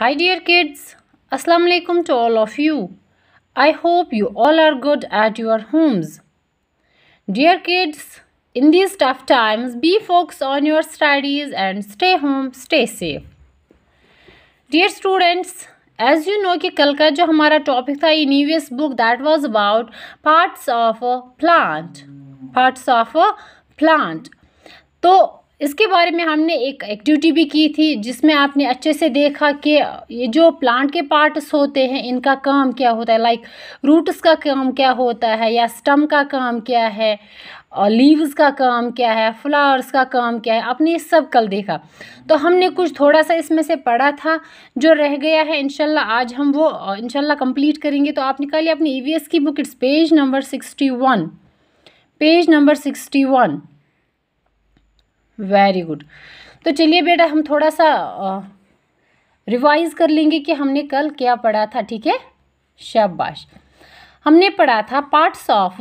Hi dear kids, Assalamu alaikum to all of you. I hope you all are good at your homes. Dear kids, in these tough times, be focused on your studies and stay home, stay safe. Dear students, as you know, कि कल का topic हमारा in था book that was about parts of a plant. Parts of a plant. So. इसके बारे में हमने एक एक्टिविटी भी की थी जिसमें आपने अच्छे से देखा कि ये जो प्लांट के पार्ट्स होते हैं इनका काम क्या होता है लाइक रूट्स का काम क्या होता है या स्टम का काम क्या है और लीव्स का काम क्या है फ्लावर्स का काम क्या है आपने ये सब कल देखा तो हमने कुछ थोड़ा सा इसमें से पढ़ा था जो रह गया है इनशाला आज हम वो इनशाला कम्प्लीट करेंगे तो आप निकालिए अपनी ई e की book it's page number sixty one page number sixty one very good तो चलिए बेटा हम थोड़ा सा रिवाइज कर लेंगे कि हमने कल क्या पढ़ा था ठीक है शाबाश हमने पढ़ा था पार्ट्स ऑफ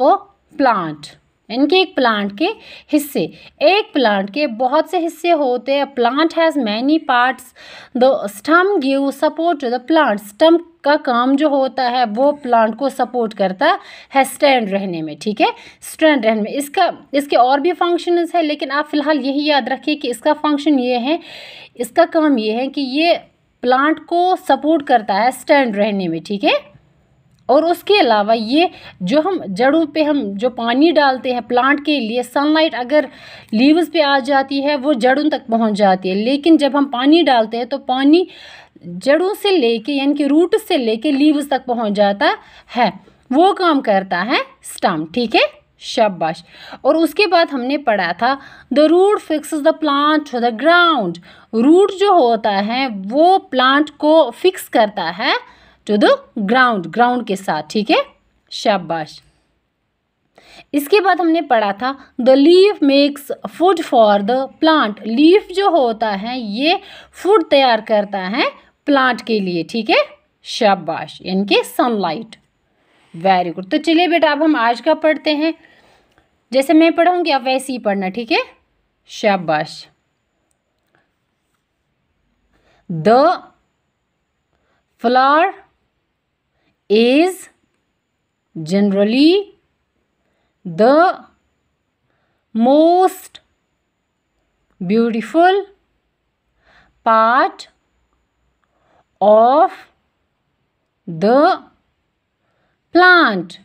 प्लांट इनके एक प्लांट के हिस्से एक प्लांट के बहुत से हिस्से होते हैं plant has many parts the stem give support to the plant stem का काम जो होता है वो प्लांट को सपोर्ट करता है स्टैंड रहने में ठीक है स्टैंड रहने में इसका इसके और भी फंक्शन है लेकिन आप फिलहाल यही याद रखिए कि इसका फंक्शन ये है इसका काम ये है कि ये प्लांट को सपोर्ट करता है स्टैंड रहने में ठीक है और उसके अलावा ये जो हम जड़ों पे हम जो पानी डालते हैं प्लांट के लिए सनलाइट अगर लीव्स पे आ जाती है वो जड़ों तक पहुंच जाती है लेकिन जब हम पानी डालते हैं तो पानी जड़ों से लेके यानी कि रूट से लेके लीव्स तक पहुंच जाता है वो काम करता है स्टम ठीक है शाबाश और उसके बाद हमने पढ़ा था the root fix the plant to the ground root जो होता है वो प्लांट को फिक्स करता है टू द ग्राउंड ग्राउंड के साथ ठीक है शाबाश इसके बाद हमने पढ़ा था the leaf makes food for the plant leaf जो होता है ये फूड तैयार करता है प्लांट के लिए ठीक है शाबाश यानी कि सनलाइट वेरी गुड तो चलिए बेटा अब हम आज का पढ़ते हैं जैसे मैं पढ़ूंगी अब वैसे ही पढ़ना ठीक है शाबाश the flower is generally the most beautiful part of the plant